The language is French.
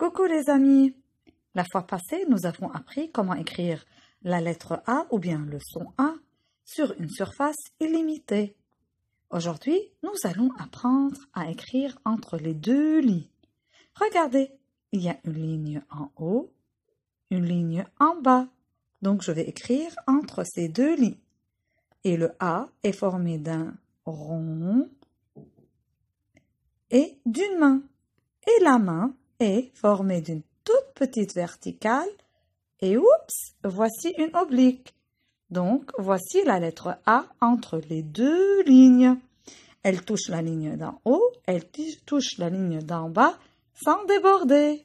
Coucou les amis La fois passée, nous avons appris comment écrire la lettre A ou bien le son A sur une surface illimitée. Aujourd'hui, nous allons apprendre à écrire entre les deux lits. Regardez, il y a une ligne en haut, une ligne en bas. Donc je vais écrire entre ces deux lits. Et le A est formé d'un rond et d'une main. Et la main et formée d'une toute petite verticale et oups, voici une oblique. Donc, voici la lettre A entre les deux lignes. Elle touche la ligne d'en haut, elle touche la ligne d'en bas sans déborder.